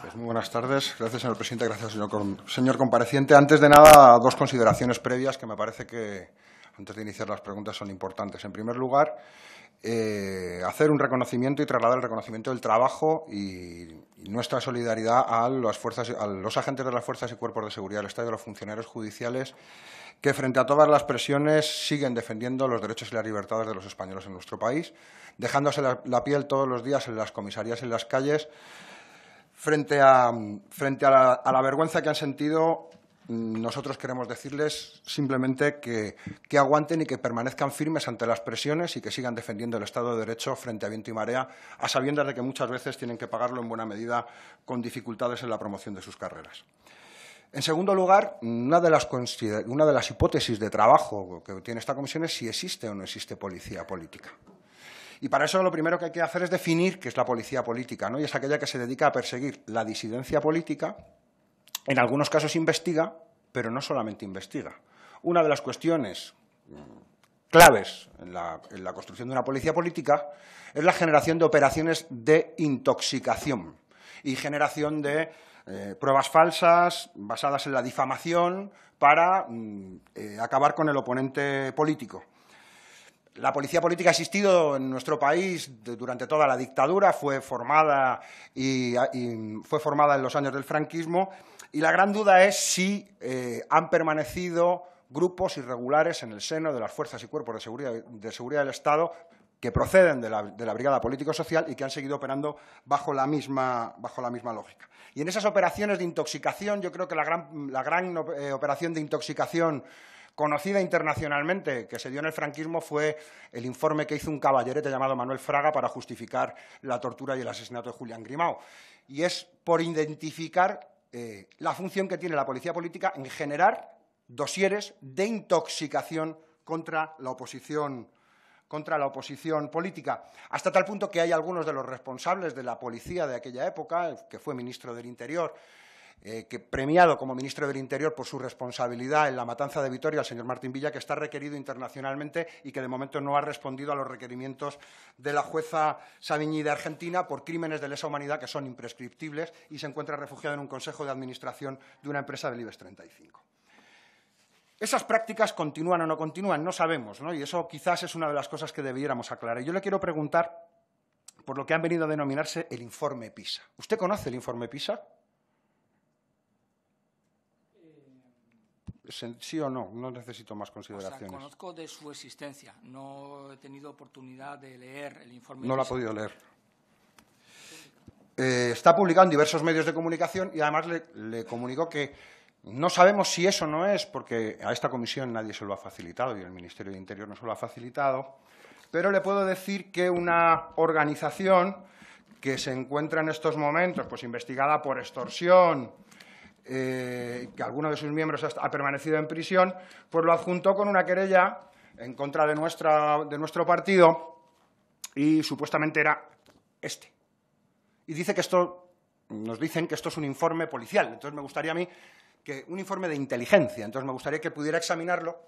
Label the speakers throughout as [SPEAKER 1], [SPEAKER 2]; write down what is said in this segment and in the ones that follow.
[SPEAKER 1] Pues muy buenas tardes. Gracias, señor presidente. Gracias, señor, señor compareciente. Antes de nada, dos consideraciones previas que me parece que, antes de iniciar las preguntas, son importantes. En primer lugar, eh, hacer un reconocimiento y trasladar el reconocimiento del trabajo y, nuestra solidaridad a, las fuerzas, a los agentes de las fuerzas y cuerpos de seguridad del Estado y a los funcionarios judiciales que frente a todas las presiones siguen defendiendo los derechos y las libertades de los españoles en nuestro país, dejándose la, la piel todos los días en las comisarías y en las calles frente a, la, vergüenza que han sentido mm, nosotros queremos decirles simplemente que, aguanten y que permanezcan firmes ante las presiones y que sigan defendiendo el Estado de Derecho frente a viento y marea, a sabiendas de que muchas veces tienen que pagarlo en buena medida con dificultades en la promoción de sus carreras. En segundo lugar, de, las una de las hipótesis de trabajo que tiene esta comisión es si existe o no existe policía política. Y para eso lo primero que hay que hacer es definir qué es la policía política, ¿no? Y es aquella que se dedica a perseguir la disidencia política, en algunos casos investiga, pero no solamente investiga. Una de las cuestiones claves en la, construcción de una policía política es la generación de operaciones de intoxicación y generación de eh, pruebas falsas basadas en la difamación para mm, eh, acabar con el oponente político. La policía política ha existido en nuestro país durante toda la dictadura, fue formada, ah, y, fue formada en los años del franquismo y la gran duda es si eh, han permanecido grupos irregulares en el seno de las fuerzas y cuerpos de seguridad, del Estado que proceden de la, Brigada Político-Social y que han seguido operando bajo la, misma, lógica. Y en esas operaciones de intoxicación, yo creo que la gran, la gran eh, operación de intoxicación conocida internacionalmente que se dio en el franquismo fue el informe que hizo un caballerete llamado Manuel Fraga para justificar la tortura y el asesinato de Julián Grimao. Y es por identificar eh, la función que tiene la policía política en generar dosieres de intoxicación contra contra la oposición política, hasta tal punto que hay algunos de los responsables de la policía de aquella época, que fue ministro del Interior, eh, que premiado como ministro del Interior por su responsabilidad en la matanza de Vitoria al señor Martín Villa, que está requerido internacionalmente y que de momento no ha respondido a los requerimientos de la jueza Sabiñi de Argentina por crímenes de lesa humanidad que son imprescriptibles y se encuentra refugiado en un consejo de administración de una empresa del IBEX 35. Esas prácticas continúan o no continúan, no sabemos, ¿no? y eso quizás es una de las cosas que debiéramos aclarar. Yo le quiero preguntar por lo que han venido a denominarse el informe PISA. ¿Usted conoce el informe PISA? sí o no, no necesito más consideraciones.
[SPEAKER 2] conozco de su existencia, no he tenido oportunidad de leer el informe. No lo ha podido
[SPEAKER 1] leer. Eh, está publicado en diversos medios de comunicación y además le, le comunicó que no sabemos si eso no es, porque a esta comisión nadie se lo ha facilitado y el Ministerio de Interior no se lo ha facilitado, pero le puedo decir que una organización que se encuentra en estos momentos pues, investigada por extorsión, eh, que alguno de sus miembros ha permanecido en prisión, pues lo adjuntó con una querella en contra de, nuestra, de nuestro partido y supuestamente era este. Y dice que esto, nos dicen que esto es un informe policial. Entonces me gustaría a mí que un informe de inteligencia. Entonces me gustaría que pudiera examinarlo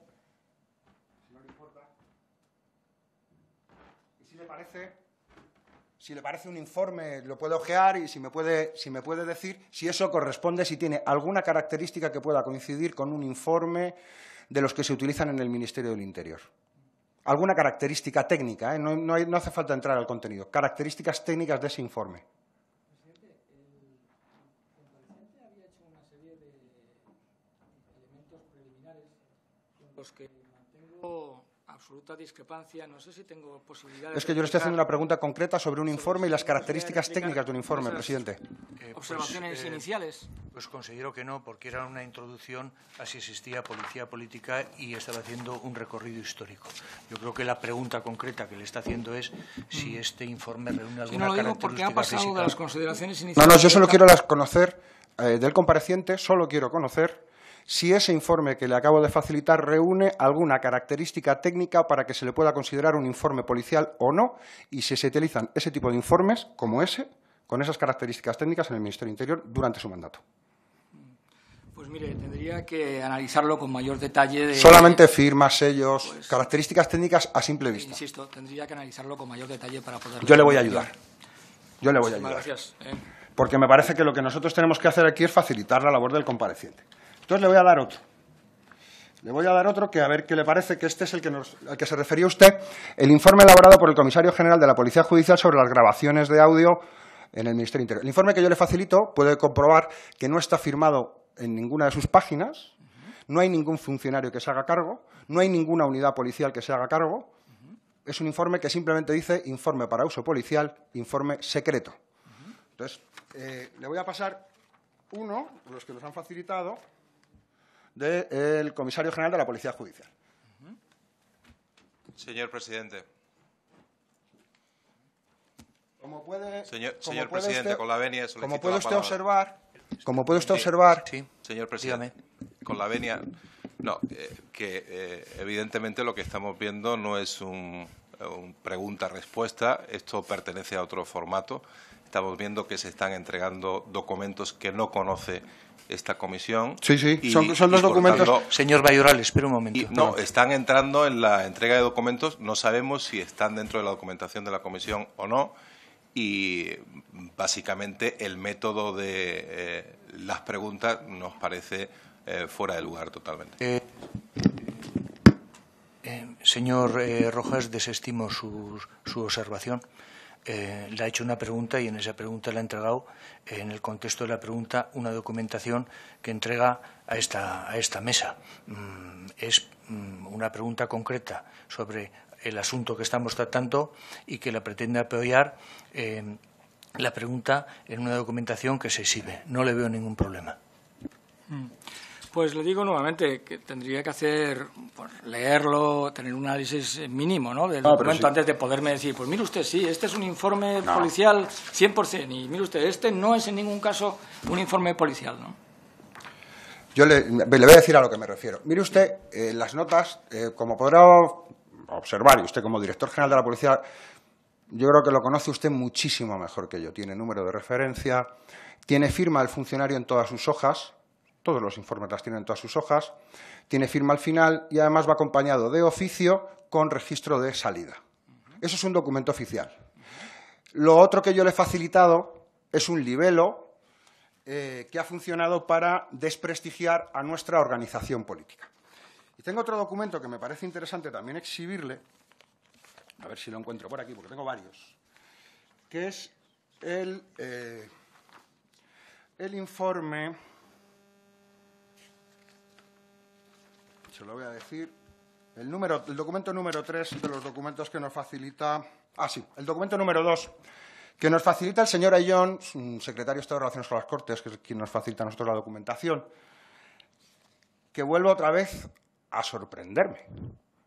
[SPEAKER 1] si le parece un informe, lo puede ojear y si me puede, si me puede decir si eso corresponde, si tiene alguna característica que pueda coincidir con un informe de los que se utilizan en el Ministerio del Interior. Alguna característica técnica, ¿eh? no, hace falta entrar al contenido. Características técnicas de ese informe. Presidente,
[SPEAKER 2] había hecho una serie de elementos preliminares los discrepancia.
[SPEAKER 3] Es que yo le estoy haciendo una pregunta concreta sobre un informe y las características técnicas de un informe,
[SPEAKER 1] presidente.
[SPEAKER 2] Eh, pues, ¿Observaciones pues,
[SPEAKER 3] iniciales? Pues considero que no, porque era una introducción a si existía policía política y estaba haciendo un recorrido histórico. Yo creo que la pregunta concreta que le está haciendo es si mm. este informe reúne alguna sí, no porque pasado de las
[SPEAKER 2] consideraciones
[SPEAKER 1] iniciales... No, no, yo solo quiero las conocer eh, del compareciente, solo quiero conocer si ese informe que le acabo de facilitar reúne alguna característica técnica para que se le pueda considerar un informe policial o no, y si se utilizan ese tipo de informes, como ese, con esas características técnicas en el Ministerio del Interior durante su mandato.
[SPEAKER 2] Pues mire, tendría que analizarlo con mayor detalle. Solamente
[SPEAKER 1] firmas, sellos, pues- características técnicas a simple vista.
[SPEAKER 2] Insisto, tendría que analizarlo con mayor detalle para poder. Yo le voy a ayudar. Yo le voy a ayudar. Gracias. Eh.
[SPEAKER 1] Porque me parece que lo que nosotros tenemos que hacer aquí es facilitar la labor del compareciente. Entonces le voy a dar otro. Le voy a dar otro que a ver qué le parece, que este es el que al que se refería usted, el informe elaborado por el comisario general de la Policía Judicial sobre las grabaciones de audio en el Ministerio Interior. El informe que yo le facilito puede comprobar que no está firmado en ninguna de sus páginas, no hay ningún funcionario que se haga cargo, no hay ninguna unidad policial que se haga cargo. Es un informe que simplemente dice informe para uso policial, informe secreto. Entonces, eh, le voy a pasar uno, los que nos han facilitado, del comisario general de la Policía Judicial.
[SPEAKER 3] Señor presidente. Como señor, presidente, con la venia Como puede usted
[SPEAKER 1] observar, como puede usted observar, sí, señor presidente, dígame.
[SPEAKER 3] con la venia, no, eh, que eh, evidentemente lo que estamos viendo no es una un pregunta-respuesta, esto pertenece a otro formato. Estamos viendo que se están entregando documentos que no conoce esta comisión. Sí, sí, son, los documentos. Señor Bayoral, espera un momento. no, están entrando en la entrega de documentos, no sabemos si están dentro de la documentación de la comisión o no, y básicamente el método de eh, las preguntas nos parece eh, fuera de lugar totalmente. Eh, señor Rojas, desestimo su, su observación. Eh, le ha hecho una pregunta y en esa pregunta le ha entregado, eh, en el contexto de la pregunta, una documentación que entrega a esta, a esta mesa. Mm, es mm, una pregunta concreta sobre el asunto que estamos tratando y que la pretende apoyar eh, la pregunta en una documentación que se exhibe. No le veo ningún problema.
[SPEAKER 2] Mm. Pues le digo nuevamente que tendría que hacer, pues, leerlo, tener un análisis mínimo del ah, documento antes de poderme decir, pues mire usted, sí, este es un informe policial 100%, y mire usted, este no es en ningún caso un informe policial. ¿no?
[SPEAKER 1] Yo le, voy a decir a lo que me refiero. Mire usted, eh, las notas, eh, como podrá observar, y usted como director general de la policía, yo creo que lo conoce usted muchísimo mejor que yo. Tiene número de referencia, tiene firma el funcionario en todas sus hojas, todos los informes las tienen todas sus hojas, tiene firma al final y además va acompañado de oficio con registro de salida. Eso es un documento oficial. Lo otro que yo le he facilitado es un libelo eh, que ha funcionado para desprestigiar a nuestra organización política. Y tengo otro documento que me parece interesante también exhibirle, a ver si lo encuentro por aquí, porque tengo varios, que es el eh, informe se lo voy a decir. El, documento número tres de los documentos que nos facilita... Ah, sí, el documento número dos que nos facilita el señor Ayón, mm, secretario de Estado de Relaciones con las Cortes, que es quien nos facilita a nosotros la documentación, que vuelvo otra vez a sorprenderme.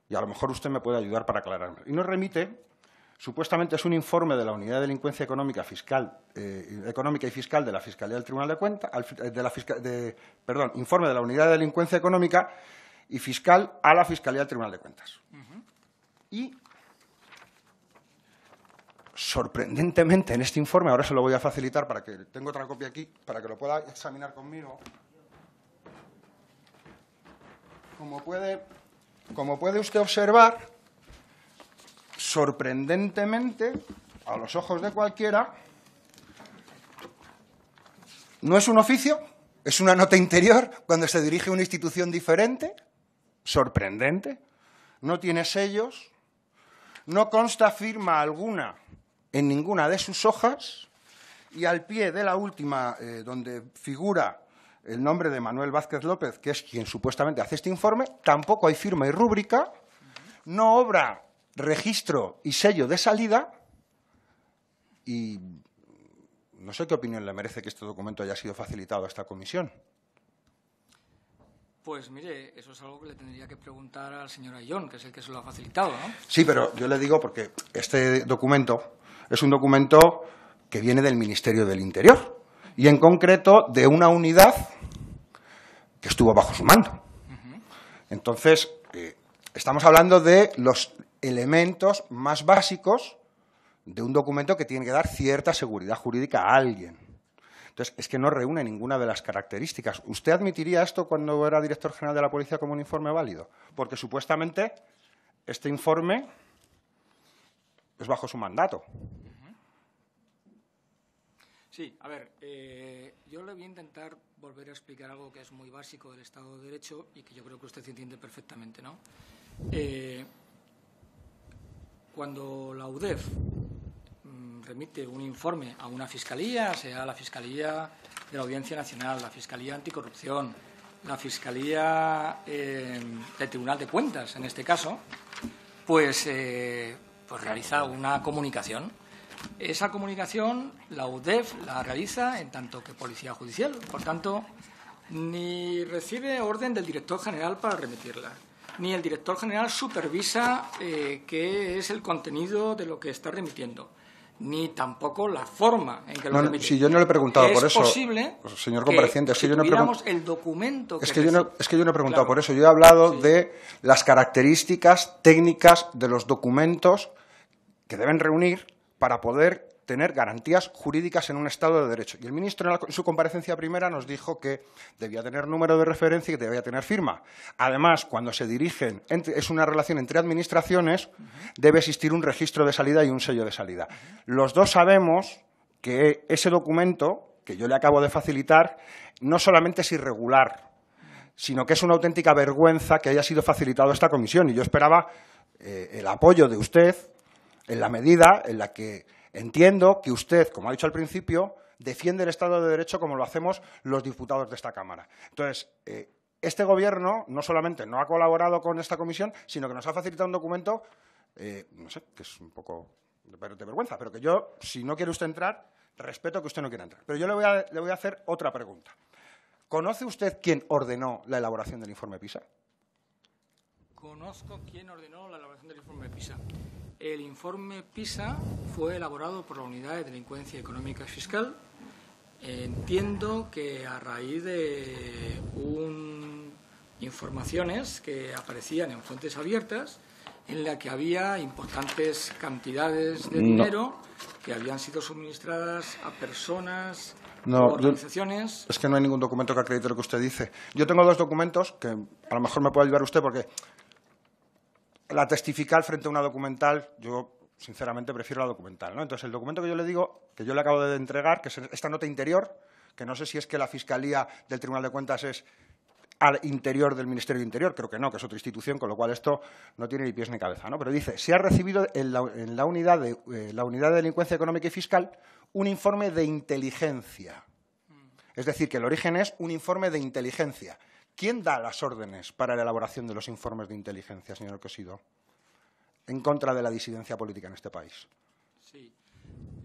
[SPEAKER 1] Y a lo mejor usted me puede ayudar para aclararme. Y nos remite, supuestamente es un informe de la Unidad de Delincuencia Económica, Fiscal, eh, Económica y Fiscal de la Fiscalía del Tribunal de Cuentas, eh, de perdón, informe de la Unidad de Delincuencia Económica, y fiscal a la Fiscalía del Tribunal de Cuentas. Y sorprendentemente en este informe, ahora se lo voy a facilitar para que tengo otra copia aquí, para que lo pueda examinar conmigo. Como puede, como puede usted observar, sorprendentemente, a los ojos de cualquiera, no es un oficio, es una nota interior cuando se dirige a una institución diferente, sorprendente, no tiene sellos, no consta firma alguna en ninguna de sus hojas y al pie de la última, eh, donde figura el nombre de Manuel Vázquez López, que es quien supuestamente hace este informe, tampoco hay firma y rúbrica, no obra registro y sello de salida y no sé qué opinión le merece que este documento haya sido facilitado a esta comisión.
[SPEAKER 2] Pues mire, eso es algo que le tendría que preguntar al señor Ayón, que es el que se lo ha facilitado, ¿no?
[SPEAKER 1] Sí, pero yo le digo porque este documento es un documento que viene del Ministerio del Interior y en concreto de una unidad que estuvo bajo su mando. Entonces, eh, estamos hablando de los elementos más básicos de un documento que tiene que dar cierta seguridad jurídica a alguien. Entonces, es que no reúne ninguna de las características. ¿Usted admitiría esto cuando era director general de la policía como un informe válido? Porque supuestamente este informe es bajo su mandato.
[SPEAKER 2] Sí, a ver, eh, yo le voy a intentar volver a explicar algo que es muy básico del Estado de Derecho y que yo creo que usted entiende perfectamente, ¿no? Eh, cuando la UDEF remite un informe a una fiscalía, sea la Fiscalía de la Audiencia Nacional, la Fiscalía Anticorrupción, la Fiscalía eh, del Tribunal de Cuentas, en este caso, pues, eh, pues realiza una comunicación. Esa comunicación la UDEF la realiza en tanto que Policía Judicial, por tanto, ni recibe orden del director general para remitirla, ni el director general supervisa eh, qué es el contenido de lo que está remitiendo ni tampoco la forma en que lo no, Si yo no le he preguntado por eso. señor
[SPEAKER 1] compareciente, es que, yo no he
[SPEAKER 2] el documento.
[SPEAKER 1] es, que yo no, es que yo no he preguntado por eso. Yo he hablado de las características técnicas de los documentos que deben reunir para poder tener garantías jurídicas en un Estado de Derecho. Y el ministro en, su comparecencia primera nos dijo que debía tener número de referencia y que debía tener firma. Además, cuando se dirigen, es una relación entre administraciones, debe existir un registro de salida y un sello de salida. Los dos sabemos que ese documento que yo le acabo de facilitar no solamente es irregular, sino que es una auténtica vergüenza que haya sido facilitado esta comisión. Y yo esperaba eh, el apoyo de usted en la medida en la que Entiendo que usted, como ha dicho al principio, defiende el Estado de Derecho como lo hacemos los diputados de esta Cámara. Entonces, eh, este Gobierno no solamente no ha colaborado con esta comisión, sino que nos ha facilitado un documento, eh, no sé, que es un poco de, vergüenza, pero que yo, si no quiere usted entrar, respeto que usted no quiera entrar. Pero yo le voy a, le voy a hacer otra pregunta. ¿Conoce usted quién ordenó la elaboración del informe PISA?
[SPEAKER 2] Conozco quién ordenó la elaboración del informe PISA. El informe PISA fue elaborado por la Unidad de Delincuencia Económica y Fiscal. Entiendo que a raíz de informaciones que aparecían en fuentes abiertas, en la que había importantes cantidades de dinero que habían sido suministradas a personas no, organizaciones.
[SPEAKER 1] es que no hay ningún documento que acredite lo que usted dice. Yo tengo dos documentos que a lo mejor me puede ayudar usted porque la testifical frente a una documental, yo sinceramente prefiero la documental. ¿no? Entonces, el documento que yo le digo, que yo le acabo de entregar, que es esta nota interior, que no sé si es que la Fiscalía del Tribunal de Cuentas es al interior del Ministerio de Interior, creo que no, que es otra institución, con lo cual esto no tiene ni pies ni cabeza, ¿no? Pero dice, se ha recibido en la, unidad de, eh, la Unidad de Delincuencia Económica y Fiscal un informe de inteligencia. Mm. Es decir, que el origen es un informe de inteligencia. ¿Quién da las órdenes para la elaboración de los informes de inteligencia, señor Cosido, en contra de la disidencia política en este país? Sí.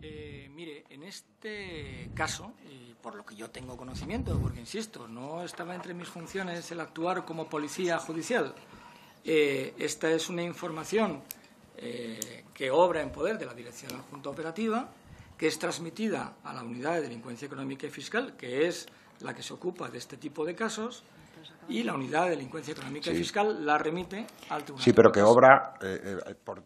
[SPEAKER 2] Eh, mire, en este caso, eh, por lo que yo tengo conocimiento, porque insisto, no estaba entre mis funciones el actuar como policía judicial. Eh, esta es una información que obra en poder de la Dirección de la Junta Operativa, que es transmitida a la Unidad de Delincuencia Económica y Fiscal, que es la que se ocupa de este tipo de casos, y la unidad de delincuencia económica y fiscal la remite al tribunal. Sí, pero que obra
[SPEAKER 1] eh, eh, por,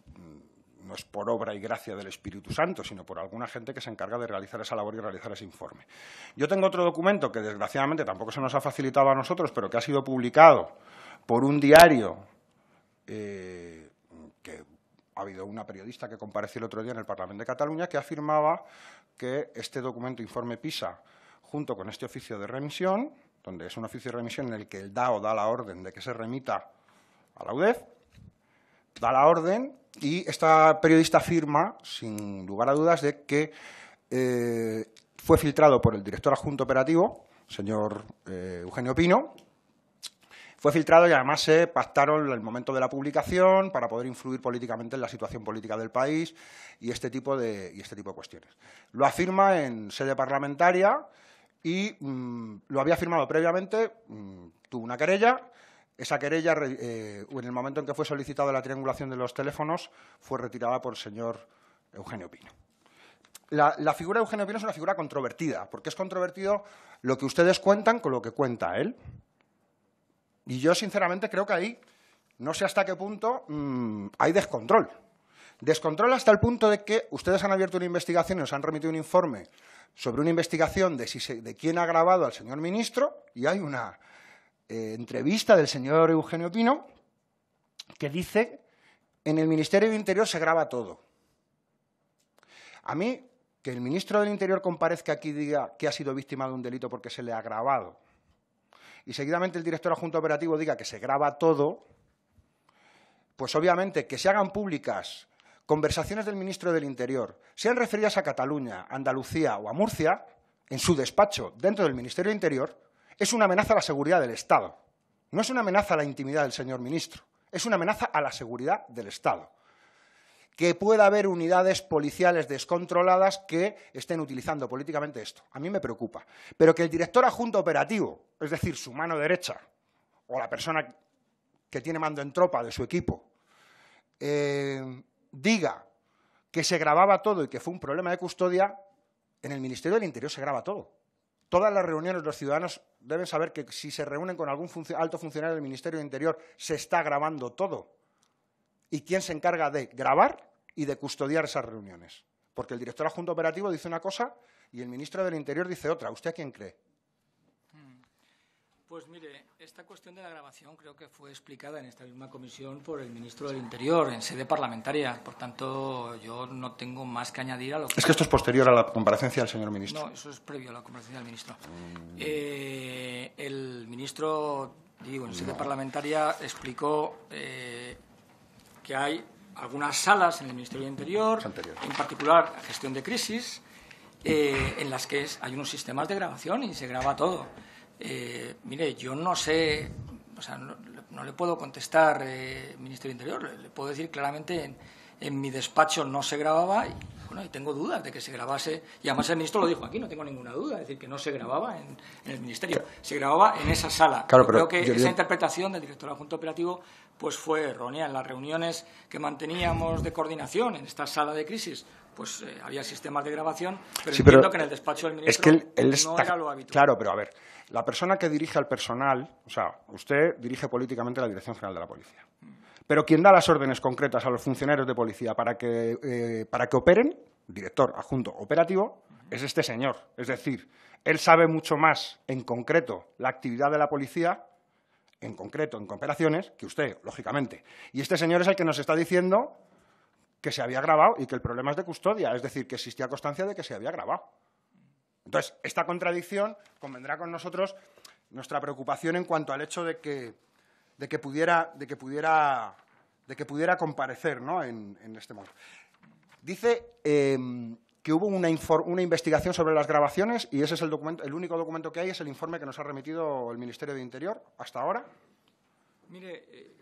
[SPEAKER 1] no es por obra y gracia del Espíritu Santo, sino por alguna gente que se encarga de realizar esa labor y realizar ese informe. Yo tengo otro documento que desgraciadamente tampoco se nos ha facilitado a nosotros, pero que ha sido publicado por un diario eh, que ha habido una periodista que compareció el otro día en el Parlamento de Cataluña que afirmaba que este documento informe PISA, junto con este oficio de remisión, donde es un oficio de remisión en el que el DAO da la orden de que se remita a la UDEF, da la orden y esta periodista afirma, sin lugar a dudas, de que eh, fue filtrado por el director adjunto operativo, señor eh, Eugenio Pino, fue filtrado y además se pactaron el momento de la publicación para poder influir políticamente en la situación política del país y este tipo de, y este tipo de cuestiones. Lo afirma en sede parlamentaria, y mm, lo había firmado previamente, mm, tuvo una querella. Esa querella, eh, en el momento en que fue solicitada la triangulación de los teléfonos, fue retirada por el señor Eugenio Pino. La, figura de Eugenio Pino es una figura controvertida, porque es controvertido lo que ustedes cuentan con lo que cuenta él. Y yo, sinceramente, creo que ahí no sé hasta qué punto mm, hay descontrol. Descontrola hasta el punto de que ustedes han abierto una investigación y nos han remitido un informe sobre una investigación de, si de quién ha grabado al señor ministro y hay una eh, entrevista del señor Eugenio Pino que dice en el Ministerio del Interior se graba todo. A mí, que el ministro del Interior comparezca aquí y diga que ha sido víctima de un delito porque se le ha grabado y seguidamente el director adjunto operativo diga que se graba todo, pues obviamente que se hagan públicas conversaciones del ministro del Interior sean referidas a Cataluña, Andalucía o a Murcia, en su despacho dentro del Ministerio del Interior, es una amenaza a la seguridad del Estado. No es una amenaza a la intimidad del señor ministro, es una amenaza a la seguridad del Estado. Que pueda haber unidades policiales descontroladas que estén utilizando políticamente esto. A mí me preocupa. Pero que el director adjunto operativo, es decir, su mano derecha, o la persona que tiene mando en tropa de su equipo, eh, diga que se grababa todo y que fue un problema de custodia, en el Ministerio del Interior se graba todo. Todas las reuniones, los ciudadanos deben saber que si se reúnen con algún alto funcionario del Ministerio del Interior, se está grabando todo. ¿Y quién se encarga de grabar y de custodiar esas reuniones? Porque el director adjunto operativo dice una cosa y el ministro del Interior
[SPEAKER 2] dice otra. ¿Usted a quién cree? Pues mire, esta cuestión de la grabación creo que fue explicada en esta misma comisión por el ministro del Interior en sede parlamentaria. Por tanto, yo no tengo más que añadir a lo que. Es
[SPEAKER 1] que esto es posterior a la comparecencia del señor ministro. No, eso es previo a la comparecencia
[SPEAKER 2] del ministro. Mm. Eh, el ministro, digo, en sede parlamentaria explicó eh, que hay algunas salas en el Ministerio del Interior, en particular gestión de crisis, eh, en las que hay unos sistemas de grabación y se graba todo. Eh, mire, yo no sé, o sea, no, le puedo contestar, eh, Ministerio del Interior, le, puedo decir claramente, en, en mi despacho no se grababa bueno, y tengo dudas de que se grabase, y además el ministro lo dijo aquí, no tengo ninguna duda, es decir, que no se grababa en, el ministerio, se grababa en esa sala. Creo que esa interpretación del director adjunto operativo pues fue errónea. En las reuniones que manteníamos de coordinación en esta sala de crisis, pues eh, había sistemas de grabación, pero, sí, que en el despacho del ministro Claro,
[SPEAKER 1] pero a ver, la persona que dirige al personal, o sea, usted dirige políticamente la Dirección General de la Policía. Mm. Pero quien da las órdenes concretas a los funcionarios de policía para que, eh, para que operen, director adjunto operativo, es este señor. Es decir, él sabe mucho más en concreto la actividad de la policía, en concreto en cooperaciones, que usted, lógicamente. Y este señor es el que nos está diciendo que se había grabado y que el problema es de custodia, es decir, que existía constancia de que se había grabado. Entonces, esta contradicción convendrá con nosotros nuestra preocupación en cuanto al hecho de que de que pudiera, de que pudiera, de que pudiera comparecer ¿no? en, este modo. Dice em, que hubo una, una, investigación sobre las grabaciones y ese es el documento, el único documento que hay es el informe que nos ha remitido el Ministerio de Interior hasta ahora.
[SPEAKER 2] Mire, eh,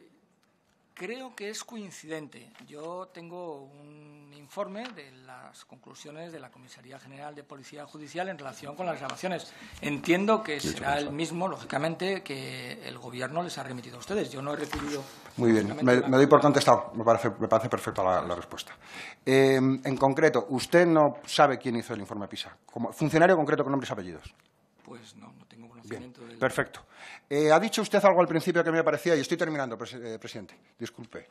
[SPEAKER 2] Creo que es coincidente. Yo tengo un informe de las conclusiones de la Comisaría General de Policía Judicial en relación con las grabaciones. Entiendo que será el mismo, lógicamente, que el Gobierno les ha remitido a ustedes. Yo no he recibido.
[SPEAKER 1] Muy bien, me, doy por contestado. Me parece, me parece perfecta la, respuesta. Em, en concreto, usted no sabe quién hizo el informe PISA. Como funcionario concreto con nombres y apellidos.
[SPEAKER 2] Pues no, no tengo conocimiento. Bien, del... Perfecto.
[SPEAKER 1] Eh, ha dicho usted algo al principio que me parecía, y estoy terminando, eh, presidente, disculpe.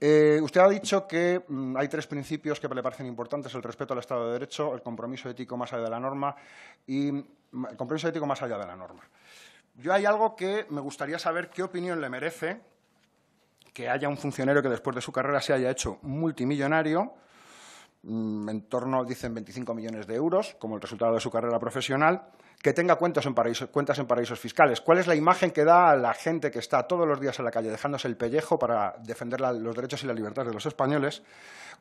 [SPEAKER 1] Eh, usted ha dicho que mm, hay tres principios que le parecen importantes, el respeto al Estado de Derecho, el compromiso ético más allá de la norma y el compromiso ético más allá de la norma. Yo hay algo que me gustaría saber qué opinión le merece que haya un funcionario que después de su carrera se haya hecho multimillonario, mm, en torno, dicen, 25 millones de euros, como el resultado de su carrera profesional, que tenga cuentas en, paraísos, cuentas en paraísos fiscales. ¿Cuál es la imagen que da a la gente que está todos los días en la calle dejándose el pellejo para defender los derechos y la libertad de los españoles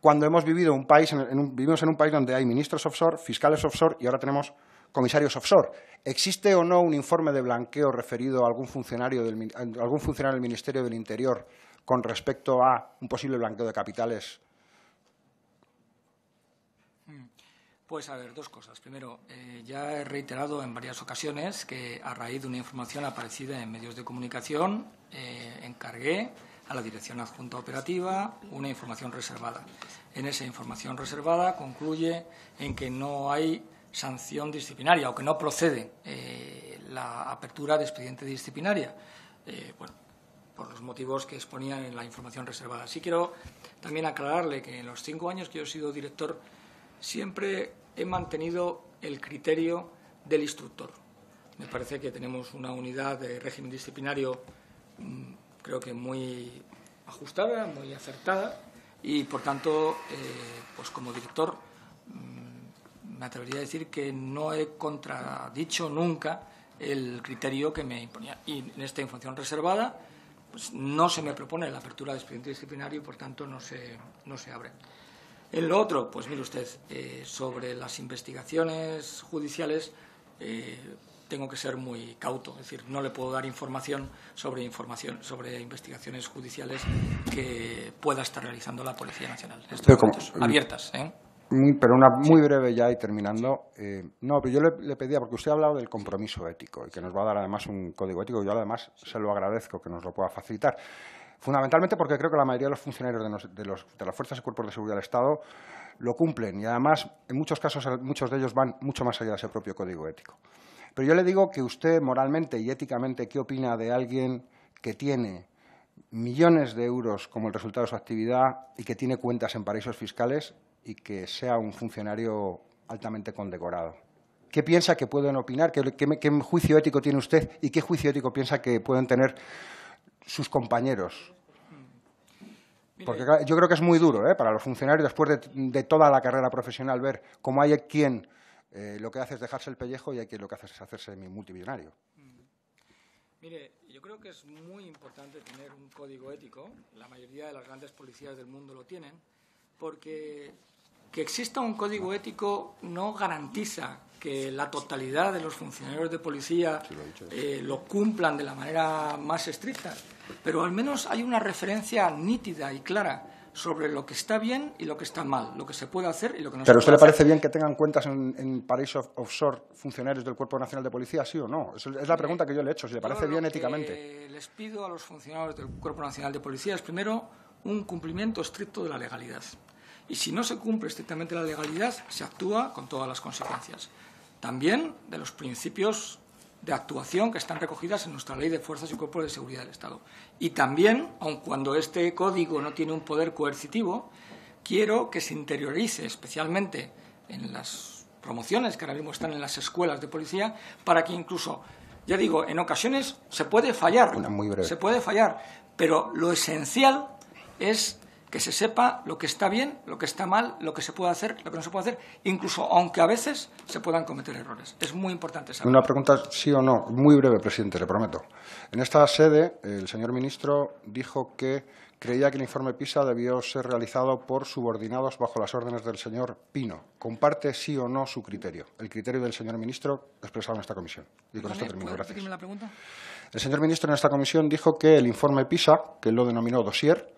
[SPEAKER 1] cuando hemos vivido un país, en, vivimos en un país donde hay ministros offshore, fiscales offshore y ahora tenemos comisarios offshore? ¿Existe o no un informe de blanqueo referido a algún funcionario del Ministerio del Interior con respecto a un posible blanqueo de capitales
[SPEAKER 2] Pues a ver, dos cosas. Primero, eh, ya he reiterado en varias ocasiones que a raíz de una información aparecida en medios de comunicación eh, encargué a la Dirección Adjunta Operativa una información reservada. En esa información reservada concluye en que no hay sanción disciplinaria o que no procede eh, la apertura de expediente disciplinaria. bueno, por los motivos que exponían en la información reservada. Sí quiero también aclararle que en los cinco años que yo he sido director siempre he mantenido el criterio del instructor. Me parece que tenemos una unidad de régimen disciplinario mm, creo que muy ajustada, muy acertada y por tanto, eh, pues como director mm, me atrevería a decir que no he contradicho nunca el criterio que me imponía. Y en esta información reservada pues no se me propone la apertura del expediente disciplinario y por tanto no se, no se abre. En lo otro, pues mire usted, eh, sobre las investigaciones judiciales eh, tengo que ser muy cauto, es decir, no le puedo dar información sobre información sobre investigaciones judiciales que pueda estar realizando la Policía Nacional. Estos abiertas, ¿eh?
[SPEAKER 1] Mm, pero una muy breve ya y terminando. Eh,
[SPEAKER 2] no, pero yo le, pedía,
[SPEAKER 1] porque usted ha hablado del compromiso ético y que nos va a dar además un código ético, yo además se lo agradezco que nos lo pueda facilitar fundamentalmente porque creo que la mayoría de los funcionarios de, las fuerzas y cuerpos de seguridad del Estado lo cumplen y además en muchos casos muchos de ellos van mucho más allá de ese propio código ético. Pero yo le digo que usted moralmente y éticamente, ¿qué opina de alguien que tiene millones de euros como el resultado de su actividad y que tiene cuentas en paraísos fiscales y que sea un funcionario altamente condecorado? ¿Qué piensa que pueden opinar? qué juicio ético tiene usted y qué juicio ético piensa que pueden tener sus compañeros. Porque yo creo que es muy duro ¿eh? para los funcionarios, después de, toda la carrera profesional, ver cómo hay quien eh, lo que hace es dejarse el pellejo y hay quien lo que hace es hacerse multimillonario.
[SPEAKER 2] Mire, yo creo que es muy importante tener un código ético. La mayoría de las grandes policías del mundo lo tienen, porque que exista un código ético no garantiza que la totalidad de los funcionarios de policía eh, lo cumplan de la manera más estricta pero al menos hay una referencia nítida y clara sobre lo que está bien y lo que está mal, lo que se puede hacer y lo que no se puede hacer. ¿Pero usted le parece bien
[SPEAKER 1] que tengan cuentas en, en París offshore funcionarios del Cuerpo Nacional de Policía, sí o no? Es, la eh, pregunta que yo le he hecho, si le parece bien lo Que
[SPEAKER 2] les pido a los funcionarios del Cuerpo Nacional de Policía es, primero, un cumplimiento estricto de la legalidad. Y si no se cumple estrictamente la legalidad, se actúa con todas las consecuencias. También de los principios de actuación que están recogidas en nuestra Ley de Fuerzas y Cuerpos de Seguridad del Estado. Y también, aun cuando este código no tiene un poder coercitivo, quiero que se interiorice especialmente en las promociones que ahora mismo están en las escuelas de policía para que incluso, ya digo, en ocasiones se puede fallar, Una muy breve. se puede fallar, pero lo esencial es que se sepa lo que está bien, lo que está mal, lo que se puede hacer, lo que no se puede hacer, incluso aunque a veces se puedan cometer errores. Es muy importante saber. Una
[SPEAKER 1] pregunta sí o no, muy breve, presidente, le prometo. En esta sede, el señor ministro dijo que creía que el informe PISA debió ser realizado por subordinados bajo las órdenes del señor Pino. ¿Comparte sí o no su criterio? El criterio del señor ministro expresado en esta comisión. El señor ministro en esta comisión dijo que el informe PISA, que lo denominó dossier,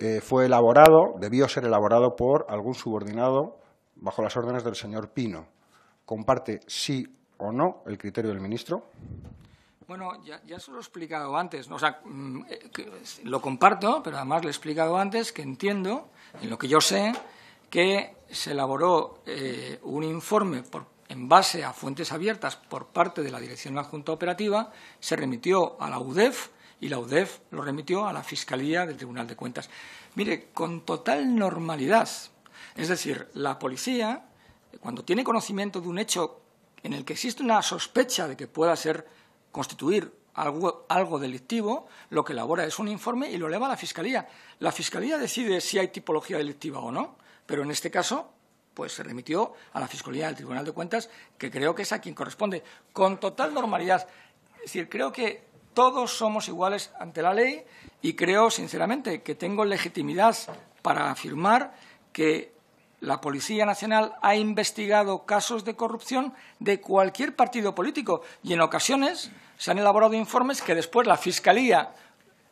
[SPEAKER 1] eh, fue elaborado, debió ser elaborado por algún subordinado bajo las órdenes del señor Pino. ¿Comparte sí o no el criterio del ministro?
[SPEAKER 2] Bueno, ya, se lo he explicado antes. O sea, mm, eh, pues, lo comparto, pero además le he explicado antes que entiendo, en lo que yo sé, que se elaboró eh, un informe en base a fuentes abiertas por parte de la Dirección Adjunta Operativa, se remitió a la UDEF, y la UDEF lo remitió a la Fiscalía del Tribunal de Cuentas. Mire, con total normalidad. Es decir, la policía, cuando tiene conocimiento de un hecho en el que existe una sospecha de que pueda ser constituir algo, algo delictivo, lo que elabora es un informe y lo eleva a la Fiscalía. La Fiscalía decide si hay tipología delictiva o no, pero en este caso pues se remitió a la Fiscalía del Tribunal de Cuentas, que creo que es a quien corresponde, con total normalidad. Es decir, creo que todos somos iguales ante la ley y creo sinceramente que tengo legitimidad para afirmar que la Policía Nacional ha investigado casos de corrupción de cualquier partido político y en ocasiones se han elaborado informes que después la Fiscalía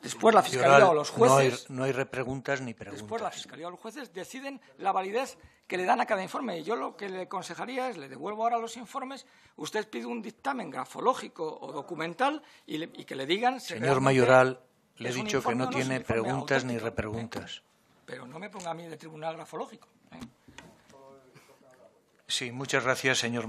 [SPEAKER 3] Después la fiscalía o los jueces. No hay, repreguntas ni Después
[SPEAKER 2] la fiscalía o los jueces deciden la validez que le dan a cada informe. Y yo lo que le aconsejaría es: le devuelvo ahora los informes, usted pide un dictamen grafológico o documental y, que le digan. Señor Mayoral, le he dicho que no tiene preguntas
[SPEAKER 3] ni repreguntas.
[SPEAKER 2] Pero no me ponga a mí de tribunal grafológico. ¿eh?
[SPEAKER 3] Sí, muchas gracias, señor